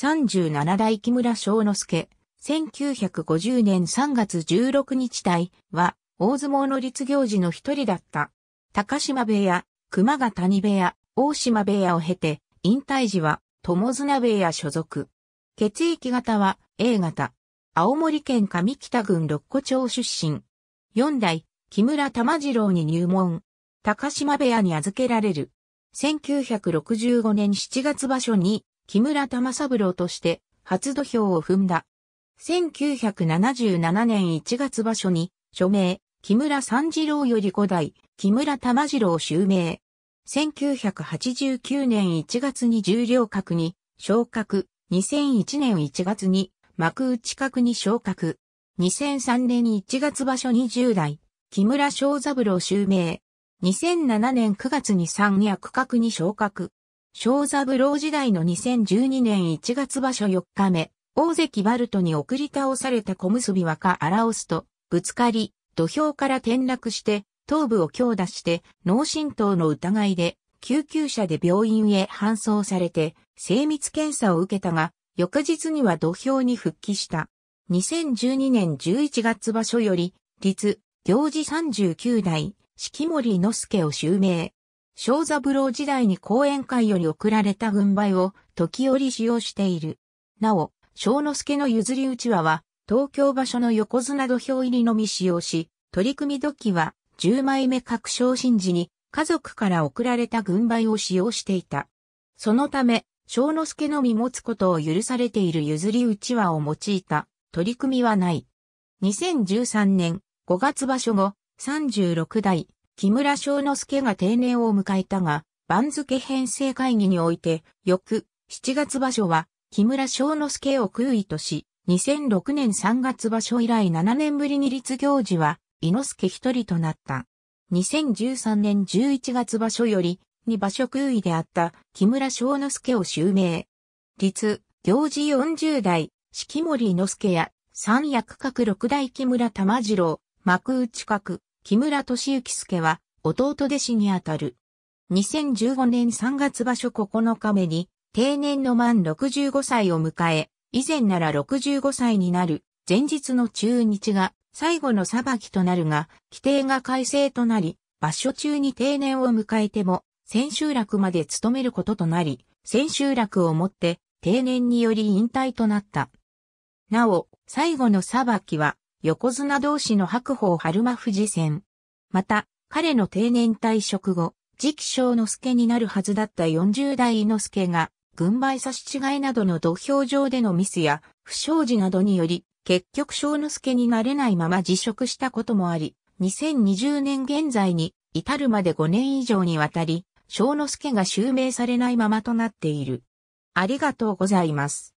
37代木村章之助、1950年3月16日代は、大相撲の立行時の一人だった。高島部屋、熊ヶ谷部屋、大島部屋を経て、引退時は、友綱部屋所属。血液型は A 型。青森県上北郡六古町出身。4代、木村玉次郎に入門。高島部屋に預けられる。1965年7月場所に、木村玉三郎として初土俵を踏んだ。1977年1月場所に、署名、木村三次郎より古代、木村玉次郎襲名。1989年1月に重量格に昇格、2001年1月に幕内格に昇格、2003年1月場所1 0代、木村正三郎襲名、2007年9月に三役格に昇格、小三郎時代の2012年1月場所4日目、大関バルトに送り倒された小結若荒オスと、ぶつかり、土俵から転落して、頭部を強打して、脳震盪の疑いで、救急車で病院へ搬送されて、精密検査を受けたが、翌日には土俵に復帰した。2012年11月場所より、立、行事39代、式森之助を襲名。小三郎時代に講演会より送られた軍配を時折使用している。なお、小之助の譲り内輪は、東京場所の横綱土俵入りのみ使用し、取り組み時は、10枚目確証神事に、家族から送られた軍配を使用していた。そのため、小之助のみ持つことを許されている譲り内輪を用いた取り組みはない。2013年5月場所後、36代木村昌之助が定年を迎えたが、番付編成会議において、翌7月場所は、木村昌之助を空位とし、2006年3月場所以来7年ぶりに立行事は、猪之助一人となった。2013年11月場所より、二場所空位であった木村昌之助を襲名。立、行事40代、式森之助や、三役各六代木村玉次郎、幕内各、木村敏之助は弟弟子にあたる。2015年3月場所9日目に定年の満65歳を迎え、以前なら65歳になる前日の中日が最後の裁きとなるが、規定が改正となり、場所中に定年を迎えても、千秋楽まで務めることとなり、千秋楽をもって定年により引退となった。なお、最後の裁きは、横綱同士の白鵬春馬富士戦。また、彼の定年退職後、次期章之助になるはずだった40代伊之助が、軍配差し違えなどの土俵上でのミスや、不祥事などにより、結局章之助になれないまま辞職したこともあり、2020年現在に至るまで5年以上にわたり、章之助が襲名されないままとなっている。ありがとうございます。